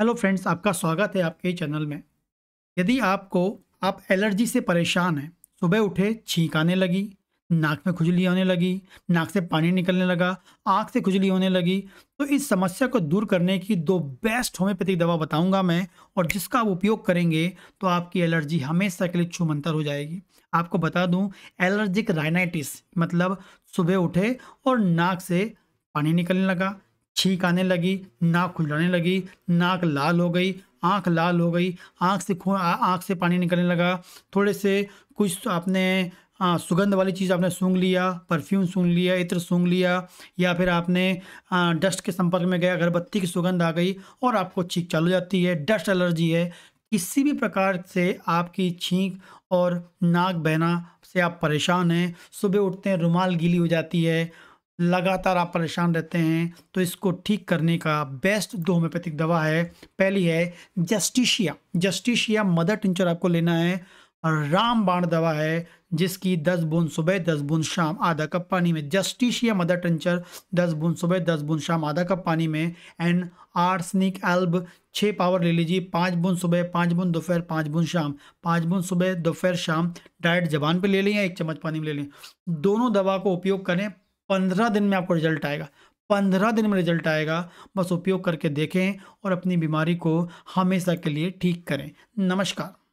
hello friends आपका स्वागत है आपके चैनल में यदि आपको आप एलर्जी से परेशान हैं सुबह उठे छींक आने लगी नाक में खुजली आने लगी नाक से पानी निकलने लगा आँख से खुजली होने लगी तो इस समस्या को दूर करने की दो बेस्ट होम्योपैथिक दवा बताऊंगा मैं और जिसका आप उपयोग करेंगे तो आपकी एलर्जी हमेशा के लिए छुमंतर हो जाएगी आपको बता दूँ एलर्जिक राइनाइटिस मतलब सुबह उठे और नाक से पानी निकलने लगा छींक आने लगी नाक खुजलाने लगी नाक लाल हो गई आंख लाल हो गई आंख से खून आँख से पानी निकलने लगा थोड़े से कुछ तो आपने सुगंध वाली चीज़ आपने सूंघ लिया परफ्यूम सूंघ लिया इत्र सूंघ लिया या फिर आपने आ, डस्ट के संपर्क में गया अगरबत्ती की सुगंध आ गई और आपको छींक चालू जाती है डस्ट एलर्जी है किसी भी प्रकार से आपकी छींक और नाक बहना से आप परेशान हैं सुबह उठते हैं रुमाल गीली हो जाती है लगातार आप परेशान रहते हैं तो इसको ठीक करने का बेस्ट दो होम्योपैथिक दवा है पहली है जस्टिशिया जस्टिशिया मदर टिंचर आपको लेना है रामबाण दवा है जिसकी दस बूंद सुबह दस बूंद शाम आधा कप पानी में जस्टिशिया मदर टिंचर दस बूंद सुबह दस बूंद शाम आधा कप पानी में एंड आर्सनिक एल्ब छः पावर ले लीजिए पाँच बूंद सुबह पाँच बूंद दोपहर पाँच बूंद शाम पाँच बूंद सुबह दोपहर शाम डायरेक्ट जबान पे ले लें या एक चम्मच पानी में ले लें दोनों दवा को उपयोग करें पंद्रह दिन में आपको रिजल्ट आएगा पंद्रह दिन में रिजल्ट आएगा बस उपयोग करके देखें और अपनी बीमारी को हमेशा के लिए ठीक करें नमस्कार